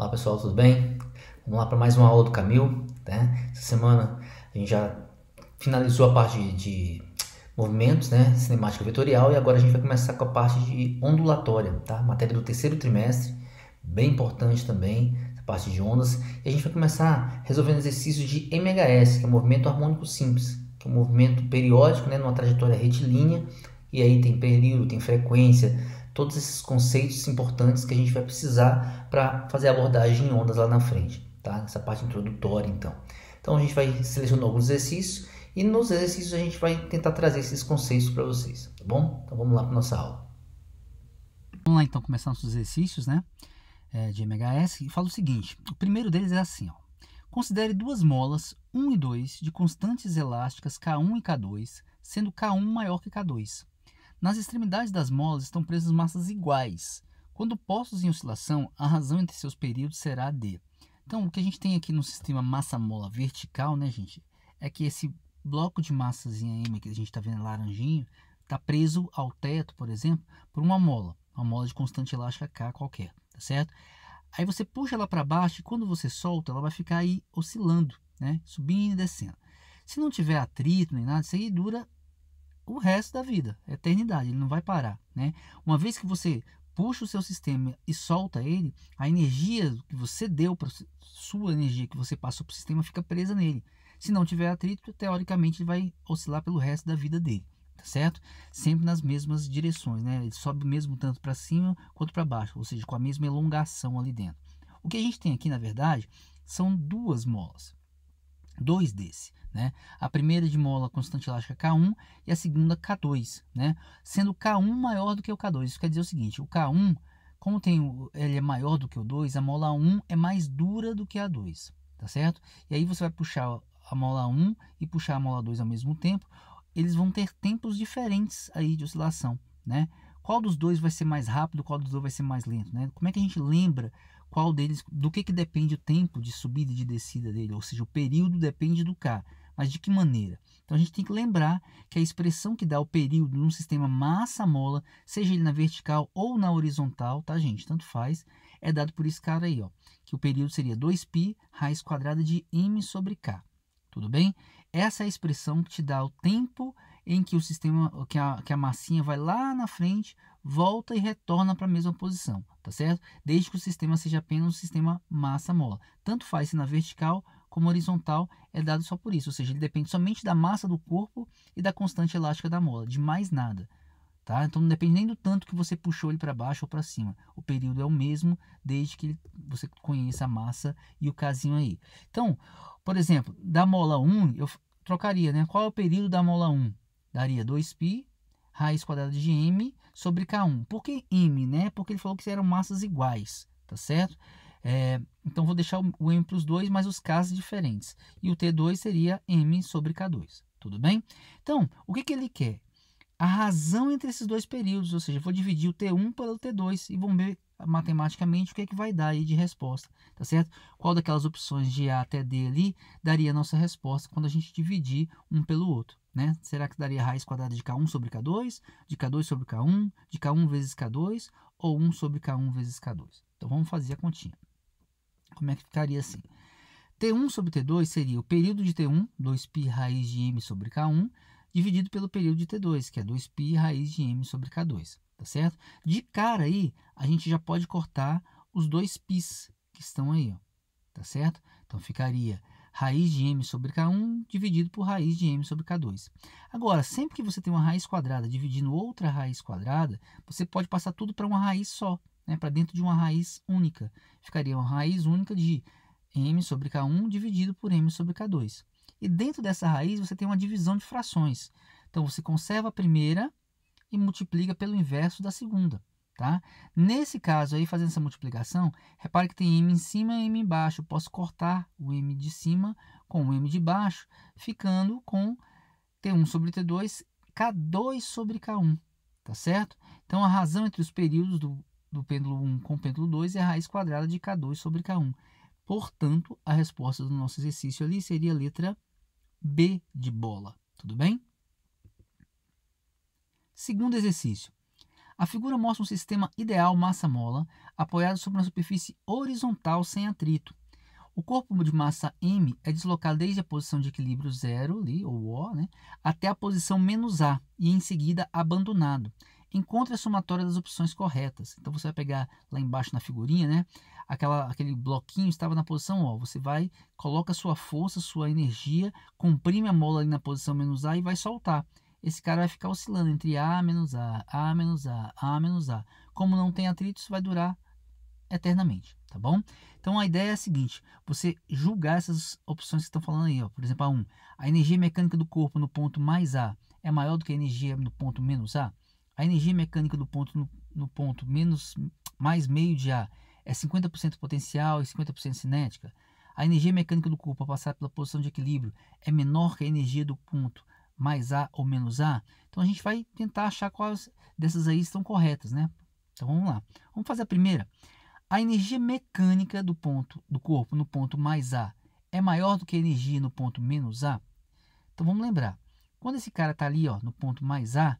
Olá pessoal, tudo bem? Vamos lá para mais uma aula do Camil. Né? Essa semana a gente já finalizou a parte de movimentos, né? cinemática vetorial, e agora a gente vai começar com a parte de ondulatória, tá? matéria do terceiro trimestre, bem importante também, a parte de ondas. E a gente vai começar resolvendo exercícios de MHS, que é movimento harmônico simples, que é um movimento periódico, né? numa trajetória retilínea, e aí tem período, tem frequência, todos esses conceitos importantes que a gente vai precisar para fazer a abordagem em ondas lá na frente, tá? Essa parte introdutória, então. Então a gente vai selecionar alguns exercícios e nos exercícios a gente vai tentar trazer esses conceitos para vocês, tá bom? Então vamos lá para nossa aula. Vamos lá então começar nossos exercícios, né? É, de MHS. E fala o seguinte: o primeiro deles é assim, ó. Considere duas molas 1 e 2 de constantes elásticas K1 e K2, sendo K1 maior que K2. Nas extremidades das molas estão presas massas iguais. Quando postos em oscilação, a razão entre seus períodos será D. Então, o que a gente tem aqui no sistema massa-mola vertical, né, gente, é que esse bloco de massas em que a gente está vendo laranjinho está preso ao teto, por exemplo, por uma mola, uma mola de constante elástica K qualquer, tá certo? Aí você puxa ela para baixo e quando você solta, ela vai ficar aí oscilando, né, subindo e descendo. Se não tiver atrito nem nada, isso aí dura o resto da vida, a é eternidade, ele não vai parar, né? Uma vez que você puxa o seu sistema e solta ele, a energia que você deu para sua energia que você passou para o sistema fica presa nele. Se não tiver atrito, teoricamente ele vai oscilar pelo resto da vida dele, tá certo? Sempre nas mesmas direções, né? Ele sobe mesmo tanto para cima quanto para baixo, ou seja, com a mesma elongação ali dentro. O que a gente tem aqui, na verdade, são duas molas. Dois desse. Né? A primeira de mola constante elástica K1 e a segunda K2, né? sendo K1 maior do que o K2. Isso quer dizer o seguinte: o K1, como tem, ele é maior do que o 2, a mola 1 é mais dura do que a 2, tá certo? E aí você vai puxar a mola 1 e puxar a mola 2 ao mesmo tempo, eles vão ter tempos diferentes aí de oscilação, né? Qual dos dois vai ser mais rápido, qual dos dois vai ser mais lento, né? Como é que a gente lembra qual deles, do que, que depende o tempo de subida e de descida dele, ou seja, o período depende do K. Mas de que maneira? Então a gente tem que lembrar que a expressão que dá o período num sistema massa-mola, seja ele na vertical ou na horizontal, tá, gente? Tanto faz, é dado por esse cara aí, ó, que o período seria 2π raiz quadrada de m sobre k. Tudo bem? Essa é a expressão que te dá o tempo em que o sistema, que a, que a massinha vai lá na frente, volta e retorna para a mesma posição, tá certo? Desde que o sistema seja apenas um sistema massa-mola. Tanto faz se na vertical como horizontal é dado só por isso, ou seja, ele depende somente da massa do corpo e da constante elástica da mola, de mais nada. Tá? Então não depende nem do tanto que você puxou ele para baixo ou para cima. O período é o mesmo desde que você conheça a massa e o casinho aí. Então, por exemplo, da mola 1, eu trocaria, né? Qual é o período da mola 1? Daria 2π raiz quadrada de m sobre k1. Por que m, né? Porque ele falou que eram massas iguais, tá certo? É, então vou deixar o M para os dois, mas os casos diferentes. E o T2 seria M sobre K2. Tudo bem? Então, o que, que ele quer? A razão entre esses dois períodos, ou seja, vou dividir o T1 pelo T2 e vamos ver matematicamente o que é que vai dar aí de resposta, tá certo? Qual daquelas opções de A até D ali daria a nossa resposta quando a gente dividir um pelo outro, né? Será que daria raiz quadrada de K1 sobre K2, de K2 sobre K1, de K1 vezes K2 ou 1 sobre K1 vezes K2? Então vamos fazer a continha como é que ficaria assim. T1 sobre T2 seria o período de T1, 2π raiz de m sobre K1, dividido pelo período de T2, que é 2π raiz de m sobre K2, tá certo? De cara aí, a gente já pode cortar os dois π's que estão aí, ó, tá certo? Então, ficaria raiz de m sobre K1 dividido por raiz de m sobre K2. Agora, sempre que você tem uma raiz quadrada dividindo outra raiz quadrada, você pode passar tudo para uma raiz só né, para dentro de uma raiz única. Ficaria uma raiz única de m sobre k1 dividido por m sobre k2. E dentro dessa raiz você tem uma divisão de frações. Então você conserva a primeira e multiplica pelo inverso da segunda. Tá? Nesse caso aí, fazendo essa multiplicação, repare que tem m em cima e m embaixo. Eu posso cortar o m de cima com o m de baixo, ficando com t1 sobre t2, k2 sobre k1, tá certo? Então, a razão entre os períodos do do pêndulo 1 com o pêndulo 2 é a raiz quadrada de K2 sobre K1. Portanto, a resposta do nosso exercício ali seria a letra B de bola. Tudo bem? Segundo exercício. A figura mostra um sistema ideal massa-mola apoiado sobre uma superfície horizontal sem atrito. O corpo de massa M é deslocado desde a posição de equilíbrio zero, ali, ou O, né, até a posição menos A, e em seguida abandonado encontre a somatória das opções corretas. Então você vai pegar lá embaixo na figurinha, né? Aquela, aquele bloquinho estava na posição O. Você vai, coloca sua força, sua energia, comprime a mola ali na posição menos A e vai soltar. Esse cara vai ficar oscilando entre A menos A, A menos A, A menos A. Como não tem atrito, isso vai durar eternamente, tá bom? Então a ideia é a seguinte: você julgar essas opções que estão falando aí, ó. Por exemplo, a 1, a energia mecânica do corpo no ponto mais A é maior do que a energia no ponto menos A. A energia mecânica do ponto no, no ponto menos mais meio de A é 50% potencial e 50% cinética. A energia mecânica do corpo a passar pela posição de equilíbrio é menor que a energia do ponto mais A ou menos A. Então a gente vai tentar achar quais dessas aí estão corretas, né? Então vamos lá. Vamos fazer a primeira. A energia mecânica do ponto do corpo no ponto mais A é maior do que a energia no ponto menos A? Então vamos lembrar. Quando esse cara está ali ó, no ponto mais A,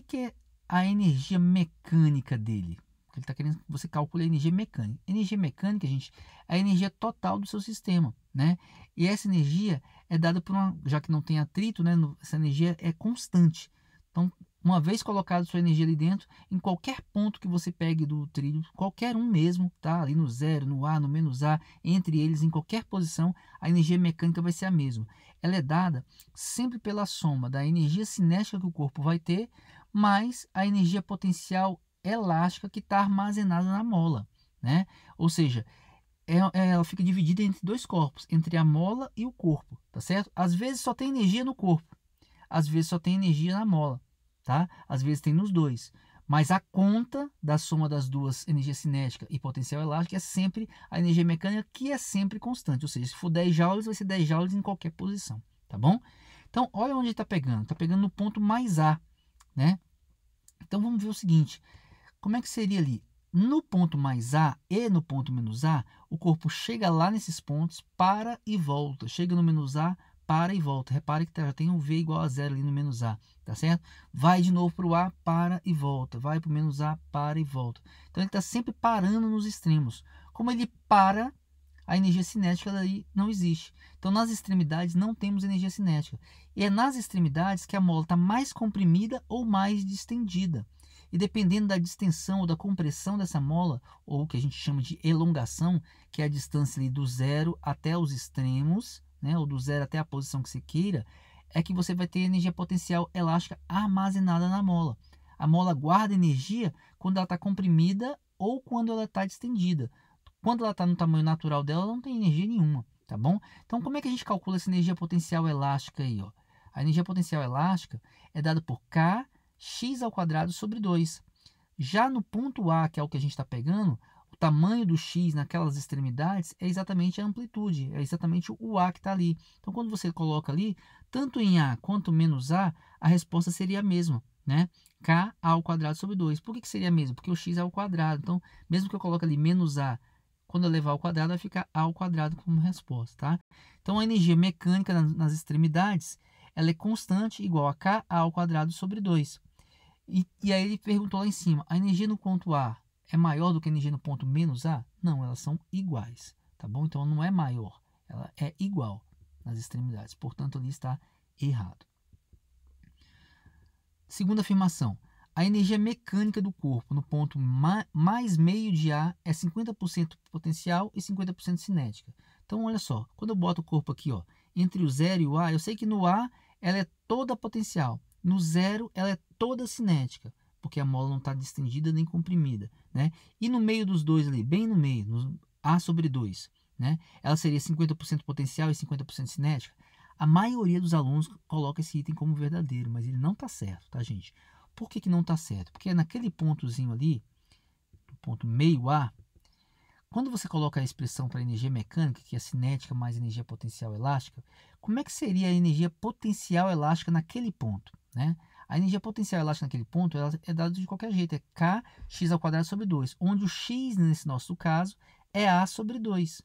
que, que é a energia mecânica dele? Ele está querendo que você calcule a energia mecânica. Energia mecânica, gente, é a energia total do seu sistema, né? E essa energia é dada por uma, já que não tem atrito, né? Essa energia é constante. Então, uma vez colocado sua energia ali dentro, em qualquer ponto que você pegue do trilho, qualquer um mesmo, tá? Ali no zero, no A, no menos A, entre eles, em qualquer posição, a energia mecânica vai ser a mesma. Ela é dada sempre pela soma da energia cinética que o corpo vai ter mais a energia potencial elástica que está armazenada na mola, né? Ou seja, é, é, ela fica dividida entre dois corpos, entre a mola e o corpo, tá certo? Às vezes só tem energia no corpo, às vezes só tem energia na mola, tá? Às vezes tem nos dois. Mas a conta da soma das duas, energia cinética e potencial elástica, é sempre a energia mecânica, que é sempre constante. Ou seja, se for 10 joules, vai ser 10 joules em qualquer posição, tá bom? Então, olha onde está pegando. Está pegando no ponto mais A, né? Então vamos ver o seguinte, como é que seria ali? No ponto mais A e no ponto menos A, o corpo chega lá nesses pontos, para e volta. Chega no menos A, para e volta. Repare que tá, já tem um V igual a zero ali no menos A, tá certo? Vai de novo para o A, para e volta. Vai para o menos A, para e volta. Então ele está sempre parando nos extremos. Como ele para, a energia cinética daí não existe. Então, nas extremidades não temos energia cinética. E é nas extremidades que a mola está mais comprimida ou mais distendida. E dependendo da distensão ou da compressão dessa mola, ou o que a gente chama de elongação, que é a distância do zero até os extremos, né, ou do zero até a posição que você queira, é que você vai ter energia potencial elástica armazenada na mola. A mola guarda energia quando ela está comprimida ou quando ela está distendida. Quando ela está no tamanho natural dela, ela não tem energia nenhuma, tá bom? Então, como é que a gente calcula essa energia potencial elástica aí, ó? A energia potencial elástica é dada por K x ao quadrado sobre 2. Já no ponto A, que é o que a gente está pegando, o tamanho do x naquelas extremidades é exatamente a amplitude, é exatamente o A que está ali. Então, quando você coloca ali, tanto em A quanto menos A, a resposta seria a mesma, né? K ao quadrado sobre 2. Por que, que seria a mesma? Porque o x é ao quadrado. Então, mesmo que eu coloque ali menos A quando eu levar ao quadrado, vai ficar A ao quadrado como resposta, tá? Então, a energia mecânica nas extremidades, ela é constante, igual a K a ao quadrado sobre 2. E, e aí ele perguntou lá em cima, a energia no ponto A é maior do que a energia no ponto menos A? Não, elas são iguais, tá bom? Então, não é maior, ela é igual nas extremidades. Portanto, ali está errado. Segunda afirmação. A energia mecânica do corpo no ponto ma mais meio de A é 50% potencial e 50% cinética. Então, olha só, quando eu boto o corpo aqui, ó, entre o zero e o A, eu sei que no A ela é toda potencial, no zero ela é toda cinética, porque a mola não está distendida nem comprimida, né? E no meio dos dois ali, bem no meio, no A sobre 2, né? Ela seria 50% potencial e 50% cinética. A maioria dos alunos coloca esse item como verdadeiro, mas ele não está certo, tá, gente? Por que, que não está certo? Porque é naquele pontozinho ali, ponto meio A, quando você coloca a expressão para energia mecânica, que é cinética mais energia potencial elástica, como é que seria a energia potencial elástica naquele ponto? Né? A energia potencial elástica naquele ponto é dada de qualquer jeito, é kx ao quadrado sobre 2, onde o x, nesse nosso caso, é a sobre 2,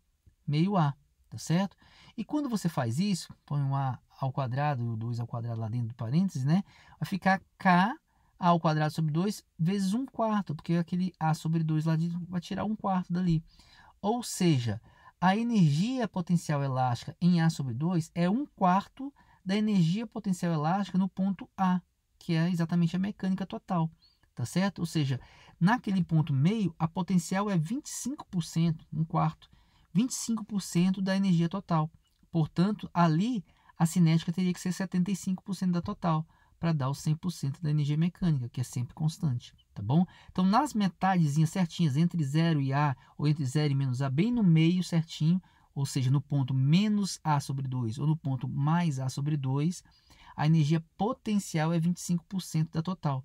meio a, tá certo? E quando você faz isso, põe um a ao quadrado e o 2 ao quadrado lá dentro do parênteses, né? Vai ficar k a ao quadrado sobre 2 vezes 1 quarto, porque aquele a sobre 2 lá de vai tirar 1 quarto dali. Ou seja, a energia potencial elástica em A sobre 2 é 1 quarto da energia potencial elástica no ponto A, que é exatamente a mecânica total, tá certo? Ou seja, naquele ponto meio, a potencial é 25%, 1 quarto, 25% da energia total. Portanto, ali a cinética teria que ser 75% da total para dar o 100% da energia mecânica, que é sempre constante, tá bom? Então, nas metadezinhas certinhas, entre 0 e A, ou entre 0 e menos A, bem no meio certinho, ou seja, no ponto menos A sobre 2 ou no ponto mais A sobre 2, a energia potencial é 25% da total.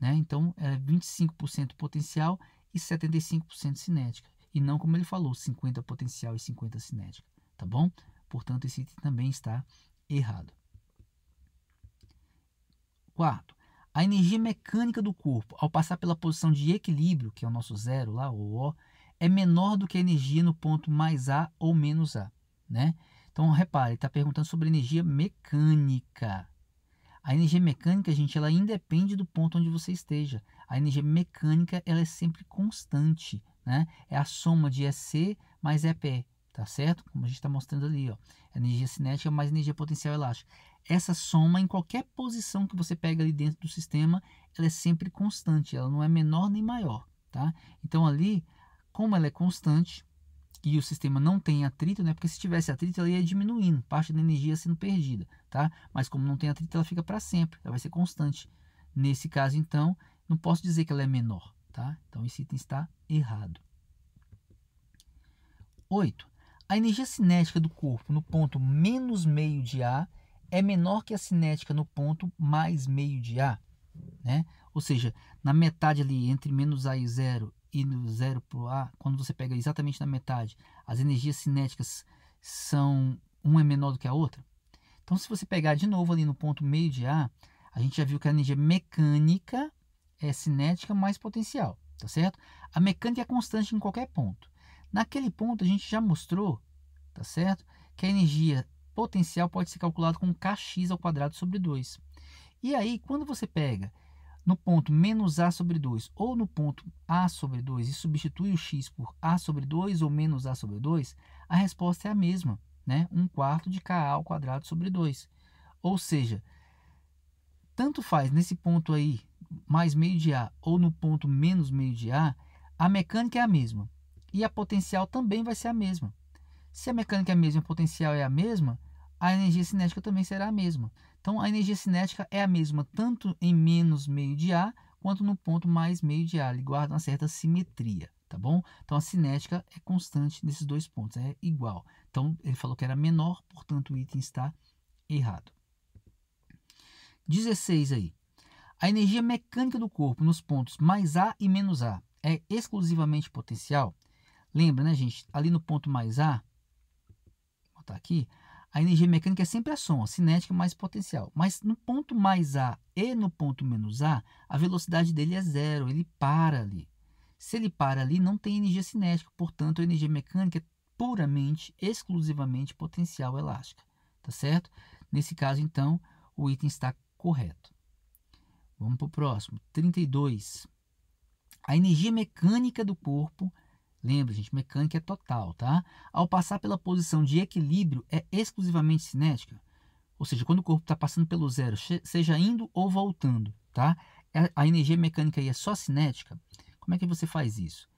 Né? Então, é 25% potencial e 75% cinética. E não, como ele falou, 50 potencial e 50 cinética. Tá bom? Portanto, esse item também está errado. Quarto, a energia mecânica do corpo, ao passar pela posição de equilíbrio, que é o nosso zero lá, o O, é menor do que a energia no ponto mais A ou menos A. Né? Então, repare, está perguntando sobre energia mecânica. A energia mecânica, gente, ela independe do ponto onde você esteja. A energia mecânica, ela é sempre constante, né? É a soma de EC mais EP, tá certo? Como a gente está mostrando ali, ó. Energia cinética mais energia potencial elástica essa soma em qualquer posição que você pega ali dentro do sistema, ela é sempre constante, ela não é menor nem maior, tá? Então ali, como ela é constante e o sistema não tem atrito, né? Porque se tivesse atrito, ela ia diminuindo, parte da energia sendo perdida, tá? Mas como não tem atrito, ela fica para sempre, ela vai ser constante. Nesse caso, então, não posso dizer que ela é menor, tá? Então esse item está errado. 8. A energia cinética do corpo no ponto menos meio de A é menor que a cinética no ponto mais meio de A. Né? Ou seja, na metade ali entre menos A e zero e do zero para o A, quando você pega exatamente na metade, as energias cinéticas são uma é menor do que a outra. Então, se você pegar de novo ali no ponto meio de A, a gente já viu que a energia mecânica é cinética mais potencial, tá certo? A mecânica é constante em qualquer ponto. Naquele ponto a gente já mostrou, tá certo? Que a energia potencial pode ser calculado com kx ao quadrado sobre 2. E aí, quando você pega no ponto menos a sobre 2 ou no ponto a sobre 2 e substitui o x por a sobre 2 ou menos a sobre 2, a resposta é a mesma, né? 1 um quarto de ka ao quadrado sobre 2. Ou seja, tanto faz nesse ponto aí, mais meio de a, ou no ponto menos meio de a, a mecânica é a mesma. E a potencial também vai ser a mesma. Se a mecânica é a mesma o potencial é a mesma, a energia cinética também será a mesma. Então, a energia cinética é a mesma tanto em menos meio de A quanto no ponto mais meio de A. Ele guarda uma certa simetria, tá bom? Então, a cinética é constante nesses dois pontos, é igual. Então, ele falou que era menor, portanto, o item está errado. 16 aí. A energia mecânica do corpo nos pontos mais A e menos A é exclusivamente potencial? Lembra, né, gente? Ali no ponto mais A, tá aqui, a energia mecânica é sempre a soma cinética é mais potencial. Mas no ponto mais A e no ponto menos A, a velocidade dele é zero, ele para ali. Se ele para ali, não tem energia cinética, portanto, a energia mecânica é puramente, exclusivamente potencial elástica, tá certo? Nesse caso, então, o item está correto. Vamos para o próximo, 32. A energia mecânica do corpo Lembra, gente, mecânica é total, tá? Ao passar pela posição de equilíbrio, é exclusivamente cinética. Ou seja, quando o corpo está passando pelo zero, seja indo ou voltando, tá? É, a energia mecânica aí é só cinética. Como é que você faz isso?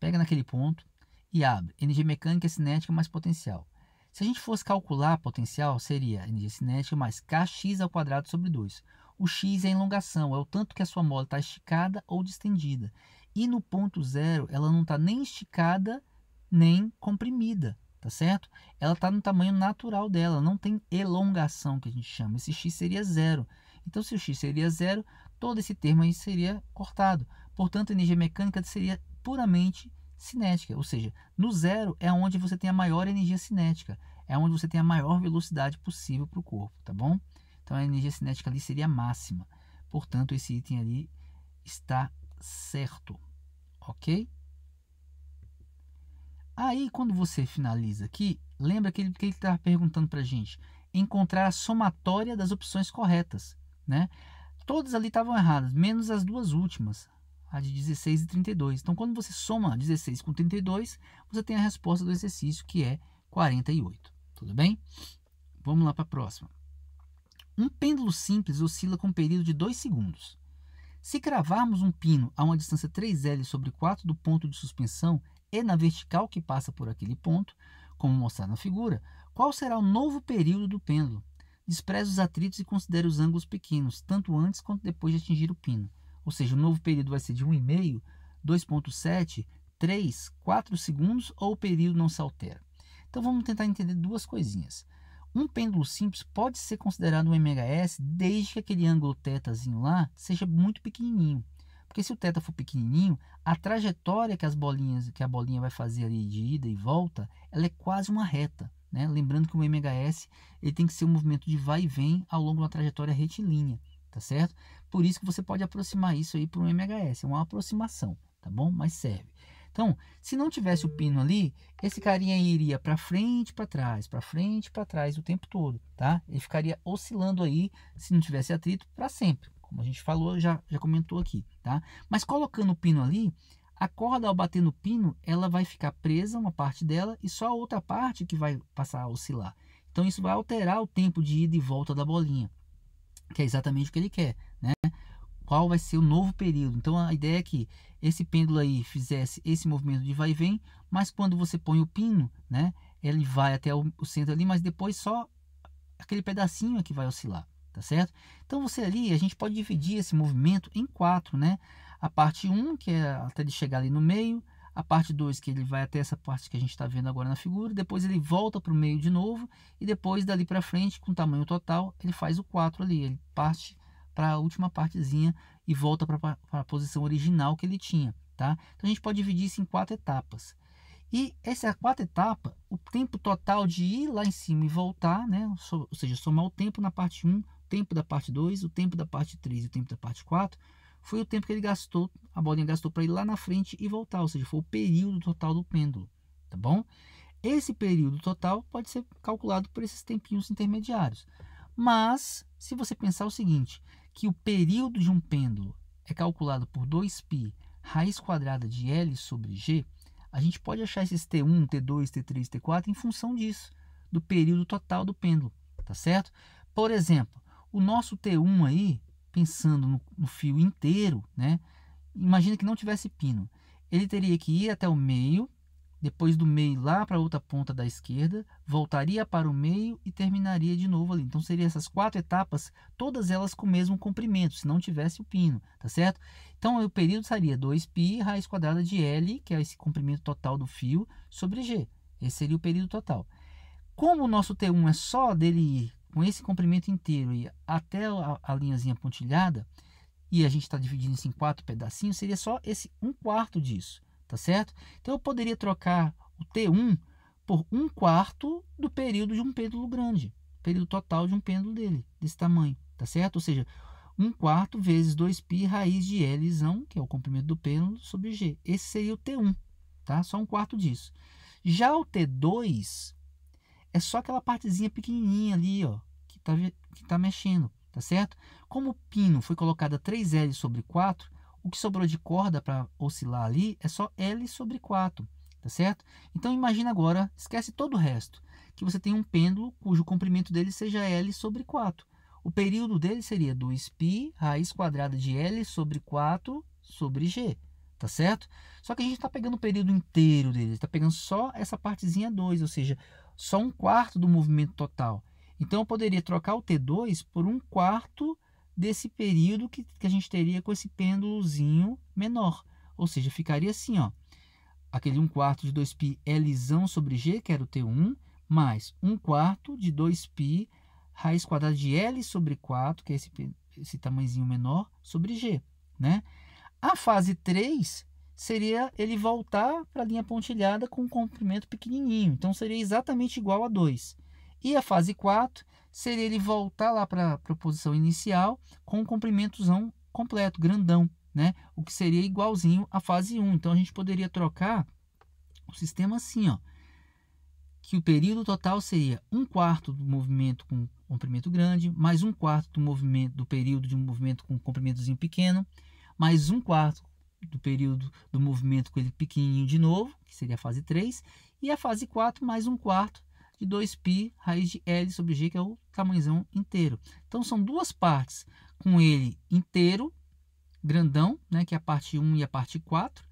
Pega naquele ponto e abre. Energia mecânica, é cinética mais potencial. Se a gente fosse calcular potencial, seria energia cinética mais kx ao quadrado sobre 2. O x é a elongação, é o tanto que a sua mola está esticada ou distendida. E no ponto zero, ela não está nem esticada nem comprimida, tá certo? Ela está no tamanho natural dela, não tem elongação que a gente chama. Esse x seria zero. Então, se o x seria zero, todo esse termo aí seria cortado. Portanto, a energia mecânica seria puramente cinética, ou seja, no zero é onde você tem a maior energia cinética, é onde você tem a maior velocidade possível para o corpo, tá bom? Então, a energia cinética ali seria máxima. Portanto, esse item ali está certo, ok? Aí, quando você finaliza aqui, lembra que ele que está perguntando para a gente encontrar a somatória das opções corretas, né? Todas ali estavam erradas, menos as duas últimas, a de 16 e 32. Então, quando você soma 16 com 32, você tem a resposta do exercício, que é 48. Tudo bem? Vamos lá para a próxima. Um pêndulo simples oscila com um período de 2 segundos. Se cravarmos um pino a uma distância 3L sobre 4 do ponto de suspensão e na vertical que passa por aquele ponto, como mostrado na figura, qual será o novo período do pêndulo? Despreze os atritos e considere os ângulos pequenos, tanto antes quanto depois de atingir o pino. Ou seja, o novo período vai ser de 1,5, 2,7, 3, 4 segundos ou o período não se altera. Então vamos tentar entender duas coisinhas. Um pêndulo simples pode ser considerado um MHS desde que aquele ângulo tetazinho lá seja muito pequenininho. Porque se o teta for pequenininho, a trajetória que as bolinhas, que a bolinha vai fazer ali de ida e volta, ela é quase uma reta. Né? Lembrando que o MHS ele tem que ser um movimento de vai e vem ao longo de uma trajetória retilínea, tá certo? Por isso que você pode aproximar isso aí para um MHS, é uma aproximação, tá bom? Mas serve. Então, se não tivesse o pino ali, esse carinha iria para frente, para trás, para frente, para trás o tempo todo, tá? Ele ficaria oscilando aí, se não tivesse atrito, para sempre. Como a gente falou, já, já comentou aqui, tá? Mas colocando o pino ali, a corda ao bater no pino, ela vai ficar presa uma parte dela e só a outra parte que vai passar a oscilar. Então isso vai alterar o tempo de ida e volta da bolinha, que é exatamente o que ele quer, né? qual vai ser o novo período. Então a ideia é que esse pêndulo aí fizesse esse movimento de vai e vem, mas quando você põe o pino, né, ele vai até o, centro ali, mas depois só aquele pedacinho é que vai oscilar, tá certo? Então você ali, a gente pode dividir esse movimento em quatro, né? A parte 1, um, que é até ele chegar ali no meio, a parte 2 que ele vai até essa parte que a gente está vendo agora na figura, depois ele volta para o meio de novo e depois dali para frente, com tamanho total, ele faz o 4 ali, ele parte para a última partezinha e volta para a posição original que ele tinha, tá? Então a gente pode dividir isso em quatro etapas. E essa quarta etapa, o tempo total de ir lá em cima e voltar, né? ou seja, somar o tempo na parte 1, o tempo da parte 2, o tempo da parte 3 e o tempo da parte 4, foi o tempo que ele gastou, a bolinha gastou para ir lá na frente e voltar, ou seja, foi o período total do pêndulo, tá bom? Esse período total pode ser calculado por esses tempinhos intermediários. Mas, se você pensar o seguinte, que o período de um pêndulo é calculado por 2π raiz quadrada de L sobre G, a gente pode achar esses T1, T2, T3, T4 em função disso, do período total do pêndulo, tá certo? Por exemplo, o nosso T1 aí, pensando no, no fio inteiro, né? Imagina que não tivesse pino. Ele teria que ir até o meio depois do meio lá para a outra ponta da esquerda, voltaria para o meio e terminaria de novo ali. Então seriam essas quatro etapas, todas elas com o mesmo comprimento, se não tivesse o pino, tá certo? Então o período seria 2π raiz quadrada de L, que é esse comprimento total do fio, sobre G. Esse seria o período total. Como o nosso T1 é só dele ir com esse comprimento inteiro e até a, a linhazinha pontilhada, e a gente está dividindo isso em quatro pedacinhos, seria só esse um quarto disso tá certo? Então eu poderia trocar o T1 por um quarto do período de um pêndulo grande, período total de um pêndulo dele, desse tamanho, tá certo? Ou seja, um quarto vezes 2π raiz de L, que é o comprimento do pêndulo, sobre G. Esse seria o T1, tá? Só um quarto disso. Já o T2 é só aquela partezinha pequenininha ali, ó, que está que tá mexendo, tá certo? Como o pino foi colocado a 3L sobre 4, o que sobrou de corda para oscilar ali é só L sobre 4, tá certo? Então imagina agora, esquece todo o resto, que você tem um pêndulo cujo comprimento dele seja L sobre 4. O período dele seria 2π raiz quadrada de L sobre 4 sobre G, tá certo? Só que a gente está pegando o período inteiro dele, está pegando só essa partezinha 2, ou seja, só um quarto do movimento total. Então eu poderia trocar o T2 por um quarto desse período que, que a gente teria com esse pêndulozinho menor. Ou seja, ficaria assim, ó. Aquele 1 quarto de 2π é Lzão sobre G, que era o T1, mais 1 quarto de 2π raiz quadrada de L sobre 4, que é esse, esse tamanhozinho menor, sobre G. Né? A fase 3 seria ele voltar para a linha pontilhada com um comprimento pequenininho. Então, seria exatamente igual a 2. E a fase 4 seria ele voltar lá para a proposição inicial com um comprimentozão completo, grandão, né? O que seria igualzinho à fase 1. Então a gente poderia trocar o sistema assim, ó, que o período total seria um quarto do movimento com comprimento grande, mais um quarto do movimento do período de um movimento com comprimentozinho pequeno, mais um quarto do período do movimento com ele pequenininho de novo, que seria a fase 3, e a fase 4 mais um quarto e 2π raiz de L sobre G, que é o tamanhozão inteiro. Então, são duas partes, com ele inteiro, grandão, né, que é a parte 1 e a parte 4,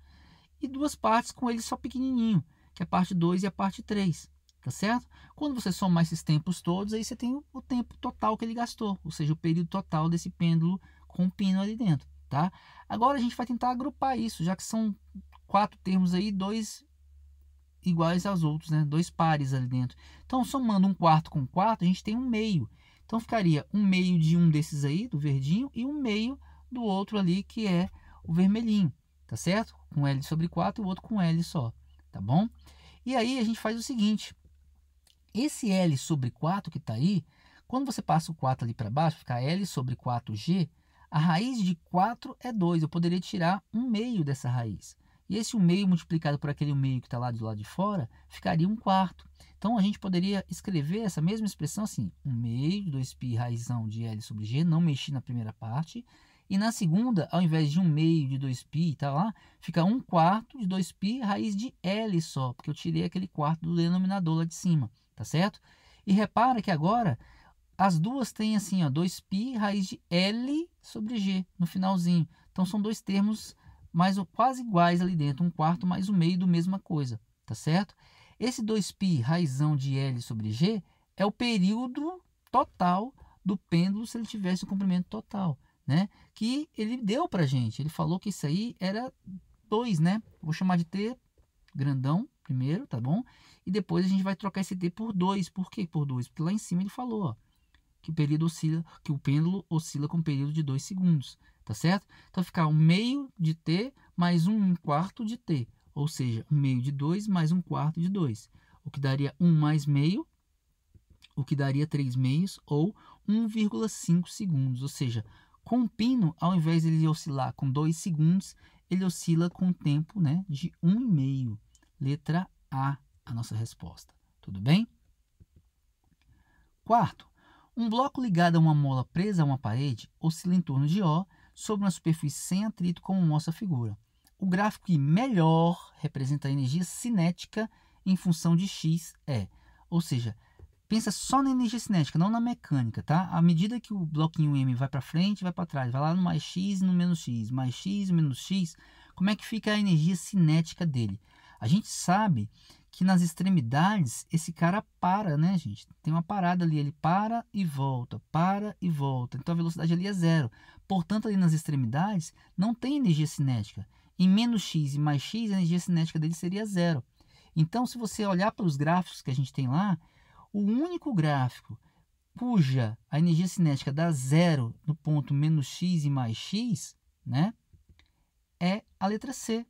e duas partes com ele só pequenininho, que é a parte 2 e a parte 3, tá certo? Quando você somar esses tempos todos, aí você tem o tempo total que ele gastou, ou seja, o período total desse pêndulo com o pino ali dentro, tá? Agora a gente vai tentar agrupar isso, já que são quatro termos aí, dois iguais aos outros, né? Dois pares ali dentro. Então, somando um quarto com quarto, a gente tem um meio. Então, ficaria um meio de um desses aí, do verdinho, e um meio do outro ali, que é o vermelhinho, tá certo? Com L sobre 4 e o outro com L só, tá bom? E aí, a gente faz o seguinte. Esse L sobre 4 que está aí, quando você passa o 4 ali para baixo, fica L sobre 4G, a raiz de 4 é 2. Eu poderia tirar um meio dessa raiz. E esse 1 meio multiplicado por aquele 1 meio que está lá do lado de fora ficaria 1 quarto. Então a gente poderia escrever essa mesma expressão assim: 1 meio, 2π raizão de L sobre G, não mexi na primeira parte. E na segunda, ao invés de 1 meio de 2π, tá lá, fica 1 quarto de 2π raiz de L só, porque eu tirei aquele quarto do denominador lá de cima, tá certo? E repara que agora as duas têm assim, ó, 2π raiz de L sobre G no finalzinho. Então são dois termos mas quase iguais ali dentro, um quarto mais o um meio do mesma coisa, tá certo? Esse 2π raizão de L sobre G é o período total do pêndulo se ele tivesse o comprimento total, né? Que ele deu para gente, ele falou que isso aí era 2, né? Vou chamar de T grandão primeiro, tá bom? E depois a gente vai trocar esse T por 2, por quê por 2? Porque lá em cima ele falou, ó, que o período oscila, que o pêndulo oscila com um período de 2 segundos, tá certo? Então ficar um meio de t mais um quarto de t, ou seja, um meio de 2 mais um quarto de 2, o que daria 1 mais meio, o que daria 3 meios ou 1,5 segundos, ou seja, com o pino, ao invés de ele oscilar com 2 segundos, ele oscila com o tempo né, de 1,5. Letra A, a nossa resposta. Tudo bem? Quarto, um bloco ligado a uma mola presa a uma parede oscila em torno de O sobre uma superfície sem atrito, como mostra a figura. O gráfico que melhor representa a energia cinética em função de x é, ou seja, pensa só na energia cinética, não na mecânica, tá? À medida que o bloquinho M vai para frente, vai para trás, vai lá no mais x, no menos x, mais x, menos x, como é que fica a energia cinética dele? A gente sabe que nas extremidades esse cara para, né, gente? Tem uma parada ali, ele para e volta, para e volta. Então a velocidade ali é zero. Portanto, ali nas extremidades não tem energia cinética. Em menos x e mais x, a energia cinética dele seria zero. Então, se você olhar para os gráficos que a gente tem lá, o único gráfico cuja a energia cinética dá zero no ponto menos x e mais x, né, é a letra C,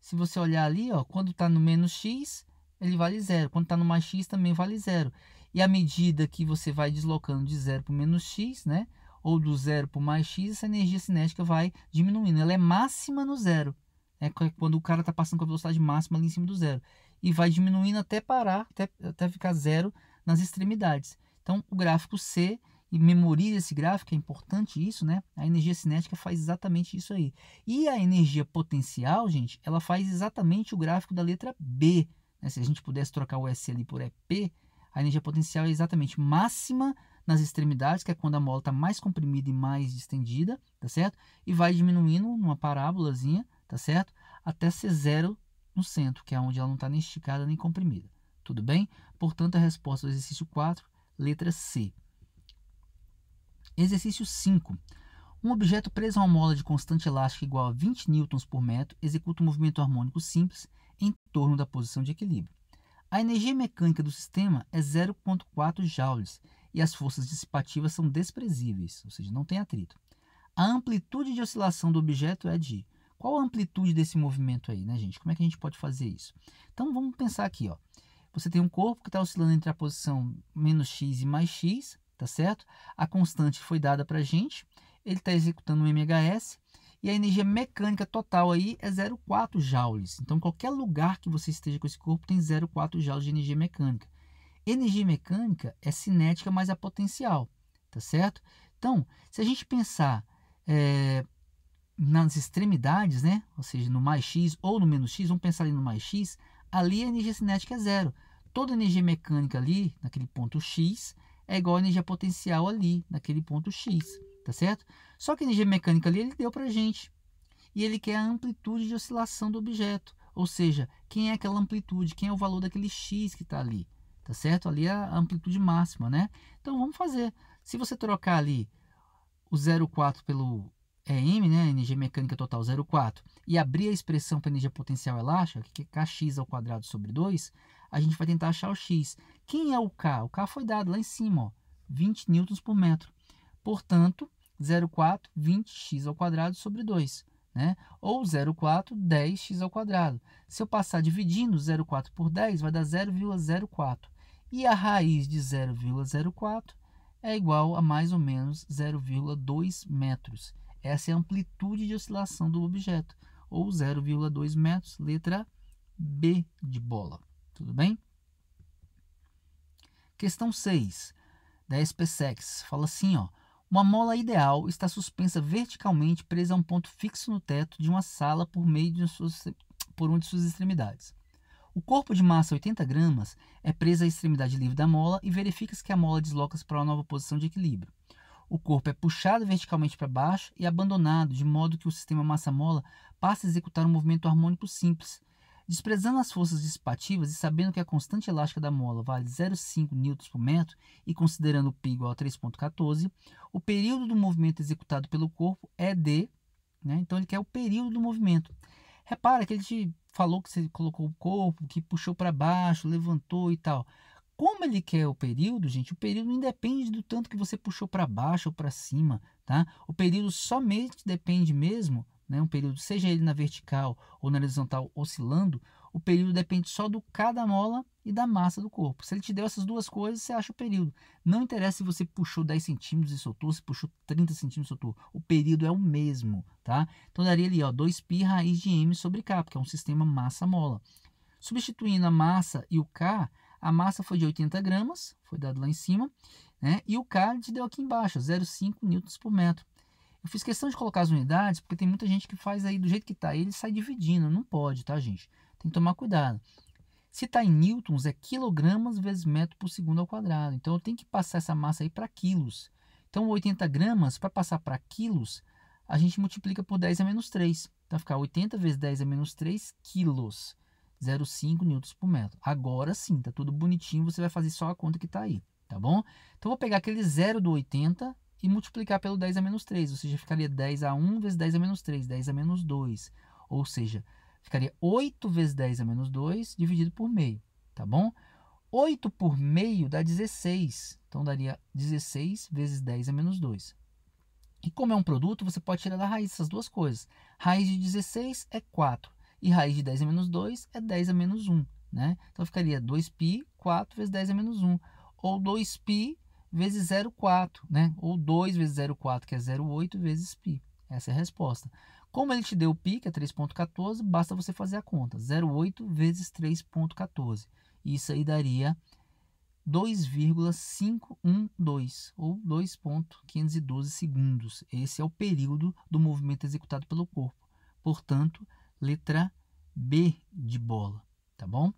se você olhar ali, ó, quando está no menos x, ele vale zero. Quando está no mais x, também vale zero. E à medida que você vai deslocando de zero para menos x, né? Ou do zero para mais x, essa energia cinética vai diminuindo. Ela é máxima no zero. É, é quando o cara está passando com a velocidade máxima ali em cima do zero. E vai diminuindo até parar, até, até ficar zero nas extremidades. Então, o gráfico C e memorize esse gráfico, é importante isso, né? A energia cinética faz exatamente isso aí. E a energia potencial, gente, ela faz exatamente o gráfico da letra B. Né? Se a gente pudesse trocar o S ali por EP, a energia potencial é exatamente máxima nas extremidades, que é quando a mola está mais comprimida e mais distendida, tá certo? E vai diminuindo numa parábolazinha, tá certo? Até ser zero no centro, que é onde ela não está nem esticada nem comprimida. Tudo bem? Portanto, a resposta do exercício 4, letra C. Exercício 5. Um objeto preso a uma mola de constante elástica igual a 20 N por metro executa um movimento harmônico simples em torno da posição de equilíbrio. A energia mecânica do sistema é 0,4 joules e as forças dissipativas são desprezíveis, ou seja, não tem atrito. A amplitude de oscilação do objeto é de. Qual a amplitude desse movimento aí, né, gente? Como é que a gente pode fazer isso? Então vamos pensar aqui, ó. Você tem um corpo que está oscilando entre a posição menos x e mais x, tá certo? A constante foi dada para a gente, ele está executando um MHS e a energia mecânica total aí é 0,4 joules. Então, qualquer lugar que você esteja com esse corpo tem 0,4 joules de energia mecânica. Energia mecânica é cinética mais a potencial, tá certo? Então, se a gente pensar é, nas extremidades, né? Ou seja, no mais x ou no menos x, vamos pensar ali no mais x, ali a energia cinética é zero. Toda a energia mecânica ali, naquele ponto x, é igual à energia potencial ali, naquele ponto X, tá certo? Só que a energia mecânica ali ele deu para gente. E ele quer a amplitude de oscilação do objeto. Ou seja, quem é aquela amplitude? Quem é o valor daquele X que está ali? Tá certo? Ali é a amplitude máxima, né? Então vamos fazer. Se você trocar ali o 0,4 pelo EM, né? Energia mecânica total 0,4, e abrir a expressão para energia potencial elástica, que é kx ao quadrado sobre 2, a gente vai tentar achar o X. Quem é o K? O K foi dado lá em cima, ó, 20 N por metro. Portanto, 0,4, 20x ao quadrado sobre 2. Né? Ou 0,4, 10x ao quadrado. Se eu passar dividindo 0,4 por 10, vai dar 0,04. E a raiz de 0,04 é igual a mais ou menos 0,2 metros. Essa é a amplitude de oscilação do objeto, ou 0,2 metros, letra B de bola. Tudo bem? Questão 6 da SPSEX fala assim, ó: uma mola ideal está suspensa verticalmente presa a um ponto fixo no teto de uma sala por meio de suas, por uma de suas extremidades. O corpo de massa 80 gramas é preso à extremidade livre da mola e verifica-se que a mola desloca-se para uma nova posição de equilíbrio. O corpo é puxado verticalmente para baixo e abandonado, de modo que o sistema massa-mola passa a executar um movimento harmônico simples, Desprezando as forças dissipativas e sabendo que a constante elástica da mola vale 0,5 N por metro e considerando π igual a 3,14, o período do movimento executado pelo corpo é de. Né? Então ele quer o período do movimento. Repara que ele te falou que você colocou o corpo, que puxou para baixo, levantou e tal. Como ele quer o período, gente, o período independe do tanto que você puxou para baixo ou para cima, tá? O período somente depende mesmo né, um período, seja ele na vertical ou na horizontal oscilando, o período depende só do cada mola e da massa do corpo. Se ele te deu essas duas coisas, você acha o período. Não interessa se você puxou 10 centímetros e soltou, se puxou 30 centímetros e soltou. O período é o mesmo, tá? Então daria ali, ó, 2π raiz de m sobre K, porque é um sistema massa-mola. Substituindo a massa e o K, a massa foi de 80 gramas, foi dado lá em cima, né? E o K te deu aqui embaixo, 0,5 newtons por metro. Eu fiz questão de colocar as unidades, porque tem muita gente que faz aí do jeito que está, ele sai dividindo, não pode, tá gente? Tem que tomar cuidado. Se está em newtons, é quilogramas vezes metro por segundo ao quadrado. Então eu tenho que passar essa massa aí para quilos. Então 80 gramas, para passar para quilos, a gente multiplica por 10 a menos 3. Então ficar 80 vezes 10 a menos 3 quilos. 0,5 newtons por metro. Agora sim, tá tudo bonitinho, você vai fazer só a conta que está aí, tá bom? Então vou pegar aquele zero do 80 e multiplicar pelo 10 a menos 3, ou seja, ficaria 10 a 1 vezes 10 a menos 3, 10 a menos 2, ou seja, ficaria 8 vezes 10 a menos 2 dividido por meio, tá bom? 8 por meio dá 16, então daria 16 vezes 10 a menos 2. E como é um produto, você pode tirar da raiz essas duas coisas. Raiz de 16 é 4 e raiz de 10 a menos 2 é 10 a menos 1, né? Então ficaria 2π, 4 vezes 10 a menos 1, ou 2π vezes 0,4, né? Ou 2 vezes 0,4, que é 0,8 vezes π. Essa é a resposta. Como ele te deu π, que é 3,14, basta você fazer a conta. 0,8 vezes 3,14. Isso aí daria 2,512, ou 2,512 segundos. Esse é o período do movimento executado pelo corpo. Portanto, letra B de bola, tá bom?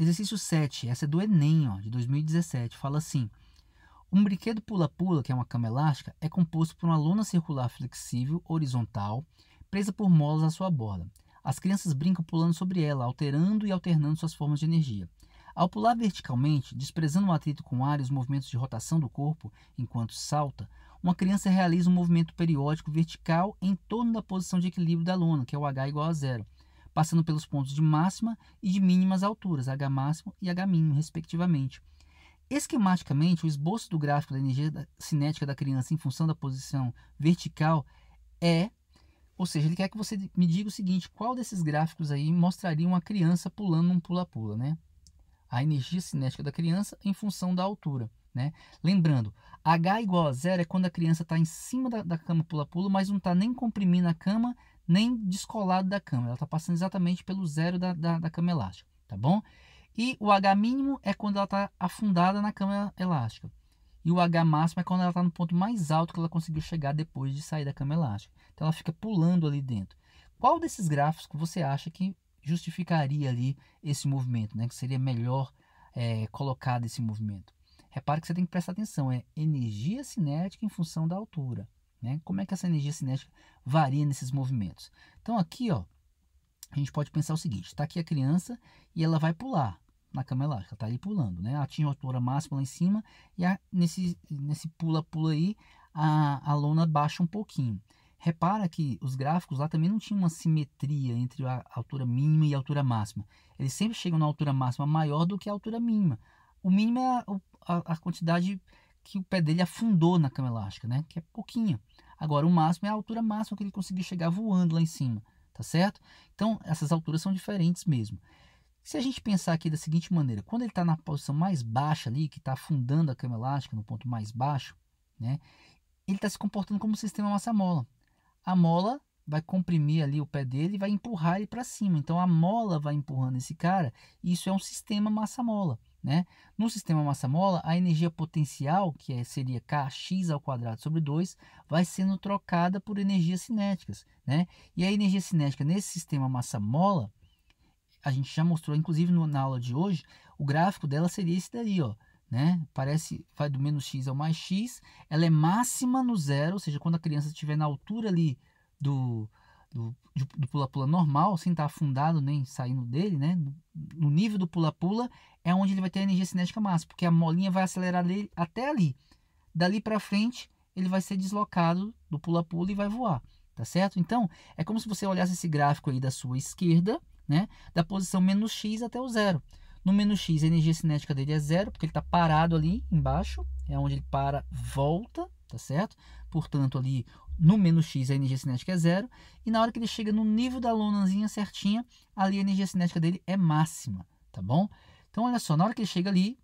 Exercício 7, essa é do Enem, ó, de 2017, fala assim: Um brinquedo pula-pula, que é uma cama elástica, é composto por uma lona circular flexível horizontal, presa por molas à sua borda. As crianças brincam pulando sobre ela, alterando e alternando suas formas de energia. Ao pular verticalmente, desprezando o atrito com o ar e os movimentos de rotação do corpo enquanto salta, uma criança realiza um movimento periódico vertical em torno da posição de equilíbrio da lona, que é o H igual a zero passando pelos pontos de máxima e de mínimas alturas, H máximo e H mínimo, respectivamente. Esquematicamente, o esboço do gráfico da energia cinética da criança em função da posição vertical é, ou seja, ele quer que você me diga o seguinte, qual desses gráficos aí mostraria uma criança pulando um pula-pula, né? A energia cinética da criança em função da altura. Né? Lembrando, H igual a zero é quando a criança está em cima da, da cama pula-pula, mas não está nem comprimindo a cama, nem descolado da cama, ela está passando exatamente pelo zero da, da, da cama elástica, tá bom? E o H mínimo é quando ela está afundada na cama elástica. E o H máximo é quando ela está no ponto mais alto que ela conseguiu chegar depois de sair da cama elástica. Então ela fica pulando ali dentro. Qual desses gráficos você acha que justificaria ali esse movimento, né? Que seria melhor é, colocado esse movimento? Repare que você tem que prestar atenção, é energia cinética em função da altura. Né? Como é que essa energia cinética varia nesses movimentos? Então aqui, ó, a gente pode pensar o seguinte: está aqui a criança e ela vai pular na cama elástica, está ali pulando, né? Atinge a altura máxima lá em cima e a, nesse nesse pula pula aí a, a lona baixa um pouquinho. Repara que os gráficos lá também não tinham uma simetria entre a altura mínima e a altura máxima. Eles sempre chegam na altura máxima maior do que a altura mínima. O mínimo é a, a, a quantidade que o pé dele afundou na cama elástica, né? Que é pouquinho. Agora, o máximo é a altura máxima que ele conseguiu chegar voando lá em cima, tá certo? Então, essas alturas são diferentes mesmo. Se a gente pensar aqui da seguinte maneira, quando ele está na posição mais baixa ali, que está afundando a cama elástica no ponto mais baixo, né? Ele está se comportando como um sistema massa-mola. A mola vai comprimir ali o pé dele e vai empurrar ele para cima. Então a mola vai empurrando esse cara. isso é um sistema massa-mola. Né? No sistema massa-mola, a energia potencial, que é, seria kx ao quadrado sobre 2, vai sendo trocada por energias cinéticas. Né? E a energia cinética nesse sistema massa-mola, a gente já mostrou, inclusive na aula de hoje, o gráfico dela seria esse daí, ó, né? Parece, vai do menos x ao mais x, ela é máxima no zero, ou seja, quando a criança estiver na altura ali do, do pula-pula normal, sem estar tá afundado nem saindo dele, né? No, no nível do pula-pula é onde ele vai ter a energia cinética máxima, porque a molinha vai acelerar dele até ali. Dali para frente, ele vai ser deslocado do pula-pula e vai voar, tá certo? Então, é como se você olhasse esse gráfico aí da sua esquerda, né? Da posição menos x até o zero. No menos x, a energia cinética dele é zero, porque ele está parado ali embaixo, é onde ele para, volta, tá certo? Portanto, ali no menos x a energia cinética é zero, e na hora que ele chega no nível da lonazinha certinha, ali a energia cinética dele é máxima, tá bom? Então olha só, na hora que ele chega ali,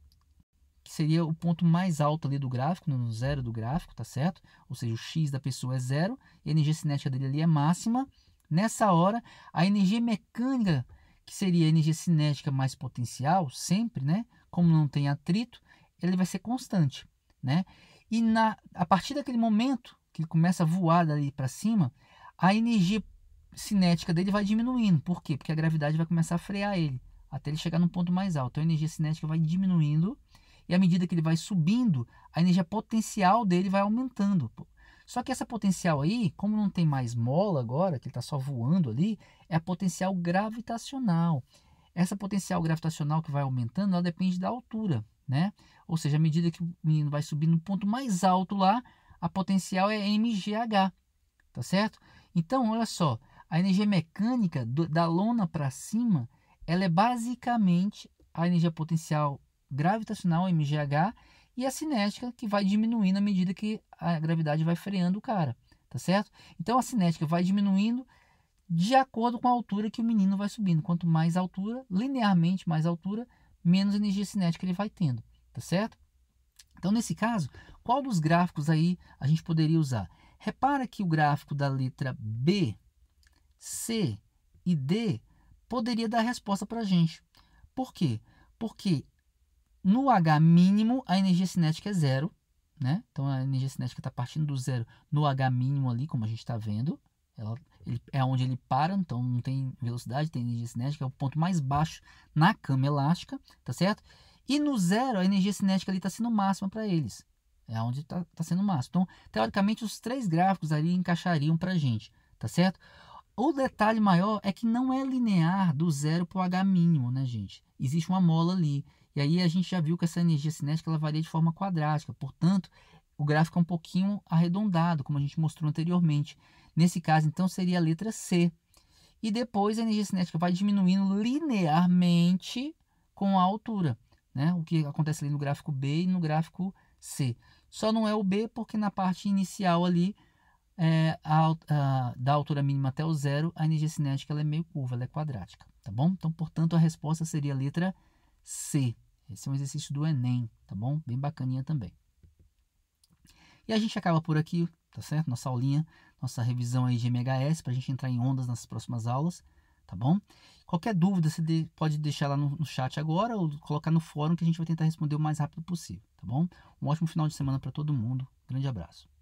que seria o ponto mais alto ali do gráfico, no zero do gráfico, tá certo? Ou seja, o x da pessoa é zero, e a energia cinética dele ali é máxima. Nessa hora, a energia mecânica, que seria a energia cinética mais potencial, sempre, né? Como não tem atrito, ele vai ser constante, né? E na, a partir daquele momento, que ele começa a voar dali para cima, a energia cinética dele vai diminuindo. Por quê? Porque a gravidade vai começar a frear ele até ele chegar num ponto mais alto. Então a energia cinética vai diminuindo e à medida que ele vai subindo, a energia potencial dele vai aumentando. Só que essa potencial aí, como não tem mais mola agora, que ele está só voando ali, é a potencial gravitacional. Essa potencial gravitacional que vai aumentando, ela depende da altura, né? Ou seja, à medida que o menino vai subindo no ponto mais alto lá, a potencial é MGH, tá certo? Então, olha só, a energia mecânica do, da lona para cima, ela é basicamente a energia potencial gravitacional, MGH, e a cinética que vai diminuindo à medida que a gravidade vai freando o cara, tá certo? Então a cinética vai diminuindo de acordo com a altura que o menino vai subindo. Quanto mais altura, linearmente mais altura, menos energia cinética ele vai tendo, tá certo? Então, nesse caso, qual dos gráficos aí a gente poderia usar? Repara que o gráfico da letra B, C e D poderia dar resposta para a gente. Por quê? Porque no H mínimo a energia cinética é zero, né? Então a energia cinética está partindo do zero no H mínimo ali, como a gente está vendo. Ela, ele, é onde ele para, então não tem velocidade, tem energia cinética, é o ponto mais baixo na cama elástica, tá certo? E no zero, a energia cinética ali está sendo máxima para eles. É onde está tá sendo máximo. Então, teoricamente, os três gráficos ali encaixariam para a gente, tá certo? O detalhe maior é que não é linear do zero para o H mínimo, né, gente? Existe uma mola ali. E aí a gente já viu que essa energia cinética ela varia de forma quadrática. Portanto, o gráfico é um pouquinho arredondado, como a gente mostrou anteriormente. Nesse caso, então, seria a letra C. E depois a energia cinética vai diminuindo linearmente com a altura né? O que acontece ali no gráfico B e no gráfico C. Só não é o B porque na parte inicial ali, é, a, a, da altura mínima até o zero, a energia cinética ela é meio curva, ela é quadrática, tá bom? Então, portanto, a resposta seria a letra C. Esse é um exercício do Enem, tá bom? Bem bacaninha também. E a gente acaba por aqui, tá certo? Nossa aulinha, nossa revisão aí de MHS, para a gente entrar em ondas nas próximas aulas tá bom? Qualquer dúvida você pode deixar lá no, no chat agora ou colocar no fórum que a gente vai tentar responder o mais rápido possível, tá bom? Um ótimo final de semana para todo mundo. Grande abraço.